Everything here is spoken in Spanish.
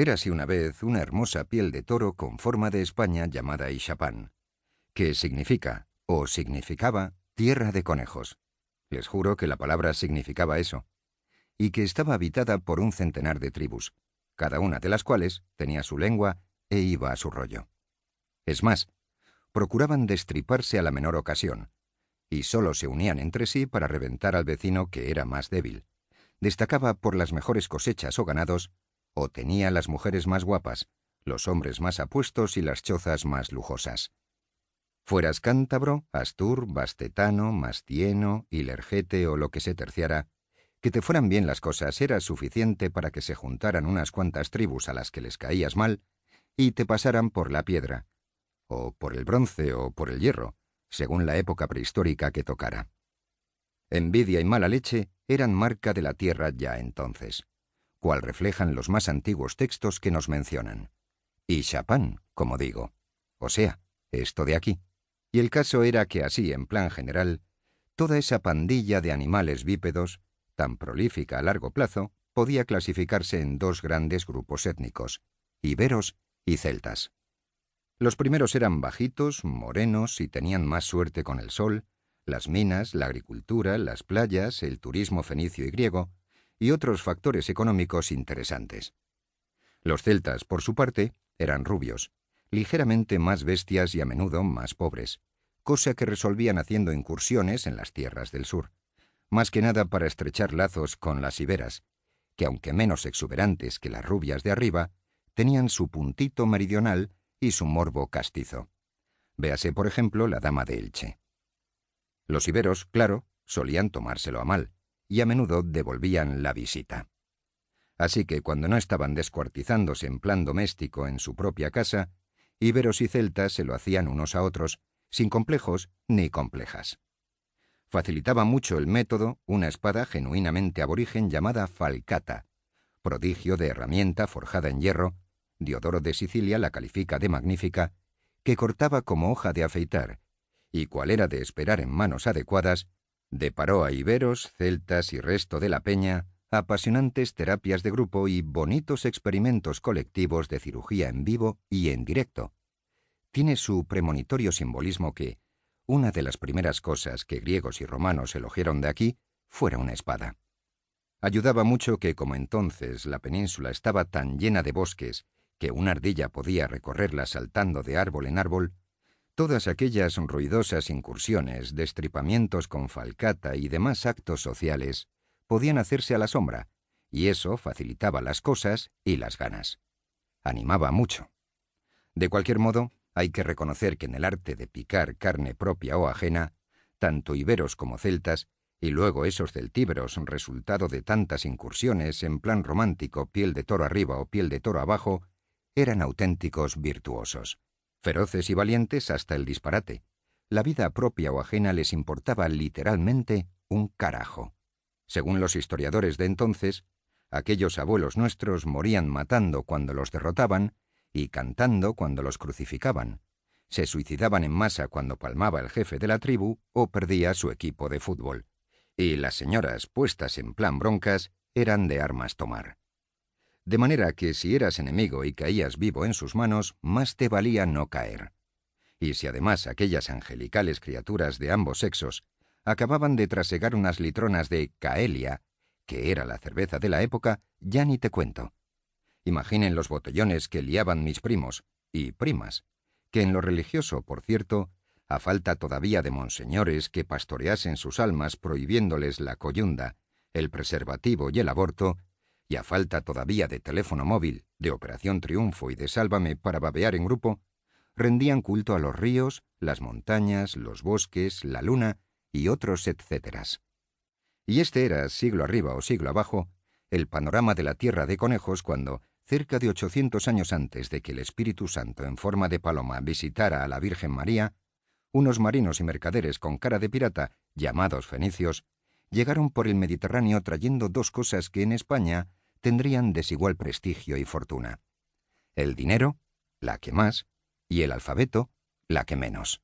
Érase una vez una hermosa piel de toro con forma de España llamada Ixapán, que significa, o significaba, tierra de conejos. Les juro que la palabra significaba eso, y que estaba habitada por un centenar de tribus, cada una de las cuales tenía su lengua e iba a su rollo. Es más, procuraban destriparse a la menor ocasión, y solo se unían entre sí para reventar al vecino que era más débil. Destacaba por las mejores cosechas o ganados o tenía las mujeres más guapas, los hombres más apuestos y las chozas más lujosas. Fueras cántabro, astur, bastetano, mastieno, ilergete o lo que se terciara, que te fueran bien las cosas era suficiente para que se juntaran unas cuantas tribus a las que les caías mal y te pasaran por la piedra, o por el bronce o por el hierro, según la época prehistórica que tocara. Envidia y mala leche eran marca de la tierra ya entonces cual reflejan los más antiguos textos que nos mencionan. Y Chapán, como digo. O sea, esto de aquí. Y el caso era que así, en plan general, toda esa pandilla de animales bípedos, tan prolífica a largo plazo, podía clasificarse en dos grandes grupos étnicos, iberos y celtas. Los primeros eran bajitos, morenos y tenían más suerte con el sol, las minas, la agricultura, las playas, el turismo fenicio y griego, y otros factores económicos interesantes. Los celtas, por su parte, eran rubios, ligeramente más bestias y a menudo más pobres, cosa que resolvían haciendo incursiones en las tierras del sur, más que nada para estrechar lazos con las iberas, que aunque menos exuberantes que las rubias de arriba, tenían su puntito meridional y su morbo castizo. Véase, por ejemplo, la dama de Elche. Los iberos, claro, solían tomárselo a mal, y a menudo devolvían la visita. Así que cuando no estaban descuartizándose en plan doméstico en su propia casa, iberos y celtas se lo hacían unos a otros, sin complejos ni complejas. Facilitaba mucho el método una espada genuinamente aborigen llamada falcata, prodigio de herramienta forjada en hierro, Diodoro de Sicilia la califica de magnífica, que cortaba como hoja de afeitar, y cual era de esperar en manos adecuadas, Deparó a iberos, celtas y resto de la peña apasionantes terapias de grupo y bonitos experimentos colectivos de cirugía en vivo y en directo. Tiene su premonitorio simbolismo que, una de las primeras cosas que griegos y romanos elogieron de aquí, fuera una espada. Ayudaba mucho que, como entonces, la península estaba tan llena de bosques que una ardilla podía recorrerla saltando de árbol en árbol, todas aquellas ruidosas incursiones, destripamientos con falcata y demás actos sociales podían hacerse a la sombra, y eso facilitaba las cosas y las ganas. Animaba mucho. De cualquier modo, hay que reconocer que en el arte de picar carne propia o ajena, tanto iberos como celtas, y luego esos celtíberos resultado de tantas incursiones en plan romántico piel de toro arriba o piel de toro abajo, eran auténticos virtuosos feroces y valientes hasta el disparate. La vida propia o ajena les importaba literalmente un carajo. Según los historiadores de entonces, aquellos abuelos nuestros morían matando cuando los derrotaban y cantando cuando los crucificaban. Se suicidaban en masa cuando palmaba el jefe de la tribu o perdía su equipo de fútbol. Y las señoras puestas en plan broncas eran de armas tomar de manera que si eras enemigo y caías vivo en sus manos, más te valía no caer. Y si además aquellas angelicales criaturas de ambos sexos acababan de trasegar unas litronas de Caelia, que era la cerveza de la época, ya ni te cuento. Imaginen los botellones que liaban mis primos y primas, que en lo religioso, por cierto, a falta todavía de monseñores que pastoreasen sus almas prohibiéndoles la coyunda, el preservativo y el aborto, y a falta todavía de teléfono móvil, de Operación Triunfo y de Sálvame para babear en grupo, rendían culto a los ríos, las montañas, los bosques, la luna y otros etcéteras. Y este era, siglo arriba o siglo abajo, el panorama de la tierra de conejos cuando, cerca de 800 años antes de que el Espíritu Santo en forma de paloma visitara a la Virgen María, unos marinos y mercaderes con cara de pirata, llamados fenicios, llegaron por el Mediterráneo trayendo dos cosas que en España tendrían desigual prestigio y fortuna. El dinero, la que más, y el alfabeto, la que menos.